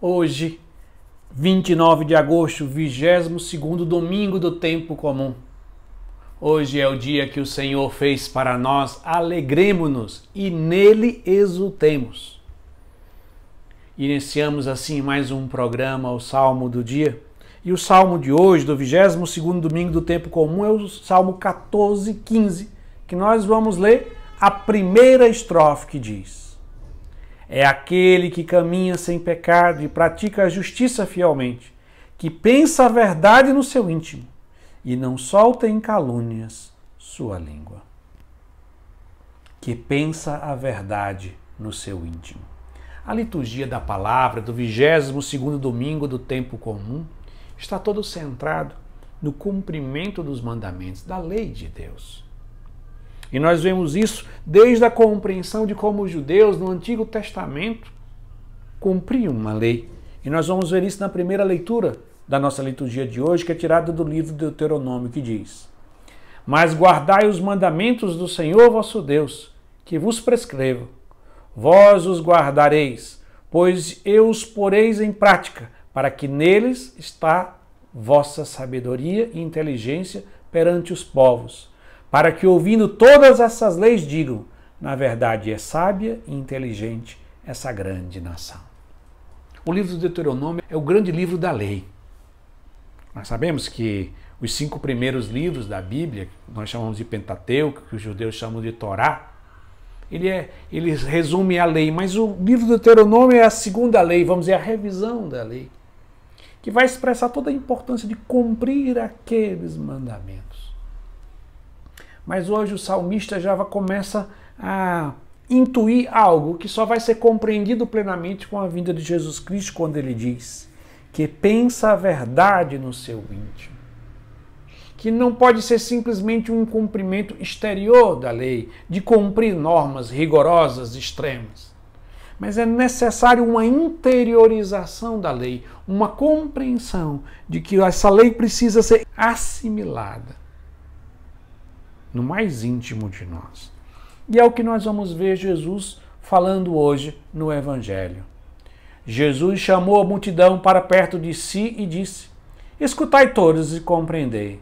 Hoje, 29 de agosto, 22 domingo do tempo comum. Hoje é o dia que o Senhor fez para nós, alegremos-nos e nele exultemos. Iniciamos assim mais um programa, o Salmo do Dia. E o salmo de hoje, do 22 domingo do tempo comum, é o salmo 14, 15, que nós vamos ler a primeira estrofe que diz: é aquele que caminha sem pecado e pratica a justiça fielmente, que pensa a verdade no seu íntimo e não solta em calúnias sua língua. Que pensa a verdade no seu íntimo. A liturgia da palavra do 22 segundo domingo do tempo comum está todo centrado no cumprimento dos mandamentos da lei de Deus. E nós vemos isso desde a compreensão de como os judeus no Antigo Testamento cumpriam uma lei. E nós vamos ver isso na primeira leitura da nossa liturgia de hoje, que é tirada do livro de Deuteronômio, que diz: Mas guardai os mandamentos do Senhor vosso Deus, que vos prescrevo. Vós os guardareis, pois eu os poreis em prática, para que neles está vossa sabedoria e inteligência perante os povos para que, ouvindo todas essas leis, digam: na verdade é sábia e inteligente essa grande nação. O livro do Deuteronômio é o grande livro da lei. Nós sabemos que os cinco primeiros livros da Bíblia, que nós chamamos de Pentateuco, que os judeus chamam de Torá, ele, é, ele resume a lei, mas o livro do Deuteronômio é a segunda lei, vamos dizer, a revisão da lei, que vai expressar toda a importância de cumprir aqueles mandamentos. Mas hoje o salmista já começa a intuir algo que só vai ser compreendido plenamente com a vinda de Jesus Cristo, quando ele diz que pensa a verdade no seu íntimo. Que não pode ser simplesmente um cumprimento exterior da lei, de cumprir normas rigorosas, extremas. Mas é necessário uma interiorização da lei, uma compreensão de que essa lei precisa ser assimilada no mais íntimo de nós. E é o que nós vamos ver Jesus falando hoje no Evangelho. Jesus chamou a multidão para perto de si e disse: Escutai todos e compreendei.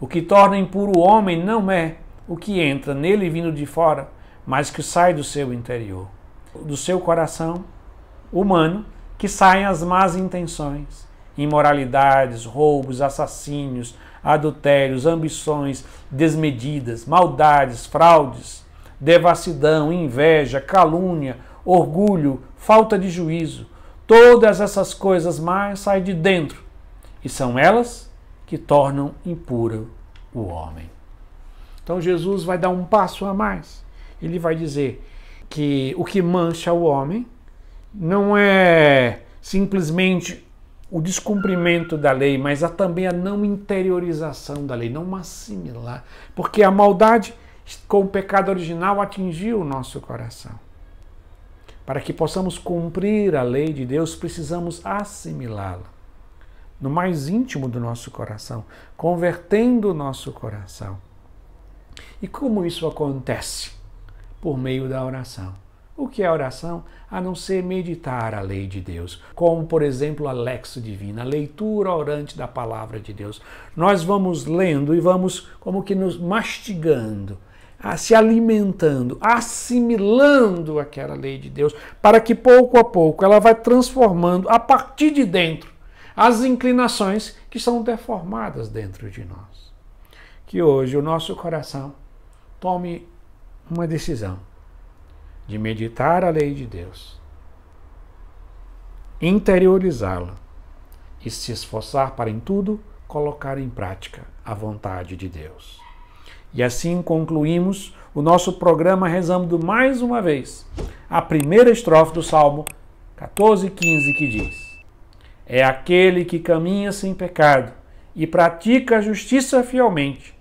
O que torna impuro o homem não é o que entra nele vindo de fora, mas que sai do seu interior, do seu coração humano, que saem as más intenções, imoralidades, roubos, assassínios, adultérios, ambições desmedidas, maldades, fraudes, devassidão, inveja, calúnia, orgulho, falta de juízo. Todas essas coisas mais saem de dentro e são elas que tornam impuro o homem. Então Jesus vai dar um passo a mais. Ele vai dizer que o que mancha o homem não é simplesmente o descumprimento da lei, mas há também a não interiorização da lei, não assimilar. Porque a maldade com o pecado original atingiu o nosso coração. Para que possamos cumprir a lei de Deus, precisamos assimilá-la no mais íntimo do nosso coração, convertendo o nosso coração. E como isso acontece? Por meio da oração. O que é oração a não ser meditar a lei de Deus, como por exemplo a lexo divina, a leitura orante da palavra de Deus. Nós vamos lendo e vamos como que nos mastigando, se alimentando, assimilando aquela lei de Deus, para que pouco a pouco ela vai transformando a partir de dentro as inclinações que são deformadas dentro de nós. Que hoje o nosso coração tome uma decisão de meditar a lei de Deus, interiorizá-la e se esforçar para em tudo colocar em prática a vontade de Deus. E assim concluímos o nosso programa rezando mais uma vez a primeira estrofe do Salmo 14,15 que diz: É aquele que caminha sem pecado e pratica a justiça fielmente,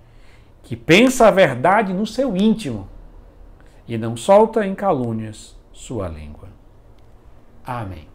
que pensa a verdade no seu íntimo e não solta em calúnias sua língua. Amém.